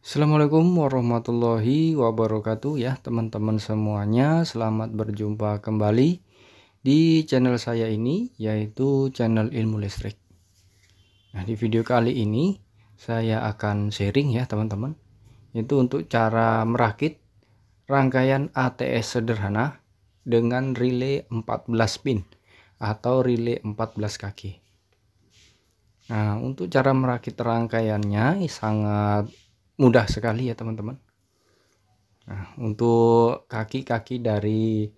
Assalamualaikum warahmatullahi wabarakatuh ya teman-teman semuanya selamat berjumpa kembali di channel saya ini yaitu channel ilmu listrik Nah di video kali ini saya akan sharing ya teman-teman itu untuk cara merakit rangkaian ATS sederhana dengan relay 14 pin atau relay 14 kaki Nah untuk cara merakit rangkaiannya sangat mudah sekali ya teman-teman nah, untuk kaki-kaki dari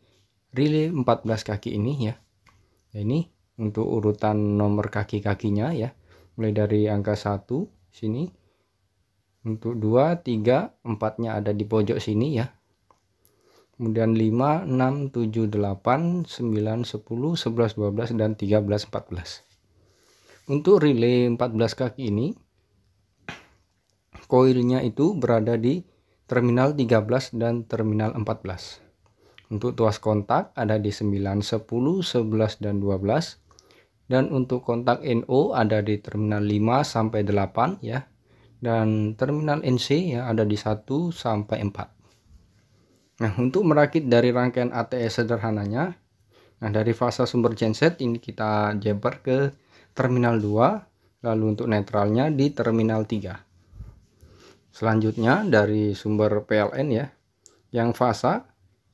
relay 14 kaki ini ya ini untuk urutan nomor kaki-kakinya ya mulai dari angka 1 sini untuk 2 3 4 nya ada di pojok sini ya kemudian 5 6 7 8 9 10 11 12 dan 13 14 untuk relay 14 kaki ini koilnya itu berada di terminal 13 dan terminal 14. Untuk tuas kontak ada di 9, 10, 11, dan 12. Dan untuk kontak NO ada di terminal 5 sampai 8 ya. Dan terminal NC ya ada di 1 sampai 4. Nah, untuk merakit dari rangkaian ATS sederhananya, nah dari fase sumber genset ini kita jumper ke terminal 2, lalu untuk netralnya di terminal 3. Selanjutnya dari sumber PLN ya. Yang fasa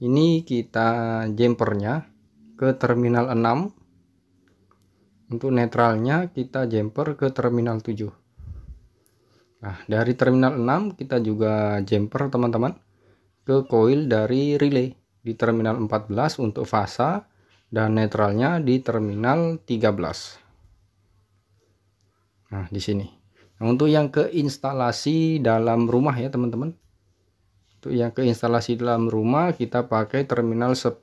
ini kita jumpernya ke terminal 6. Untuk netralnya kita jemper ke terminal 7. Nah, dari terminal 6 kita juga jemper teman-teman ke koil dari relay di terminal 14 untuk fasa dan netralnya di terminal 13. Nah, di sini. Nah, untuk yang ke instalasi dalam rumah ya teman-teman. Untuk yang ke instalasi dalam rumah kita pakai terminal 10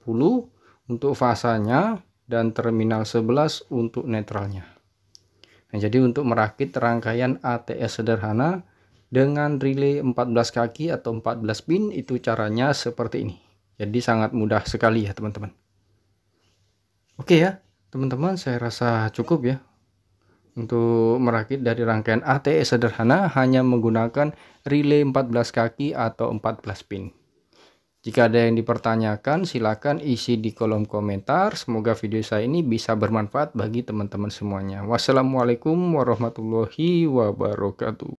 untuk fasanya dan terminal 11 untuk netralnya. Nah, jadi untuk merakit rangkaian ATS sederhana dengan relay 14 kaki atau 14 pin itu caranya seperti ini. Jadi sangat mudah sekali ya teman-teman. Oke ya, teman-teman saya rasa cukup ya untuk merakit dari rangkaian ATE sederhana hanya menggunakan relay 14 kaki atau 14 pin. Jika ada yang dipertanyakan, silakan isi di kolom komentar. Semoga video saya ini bisa bermanfaat bagi teman-teman semuanya. Wassalamualaikum warahmatullahi wabarakatuh.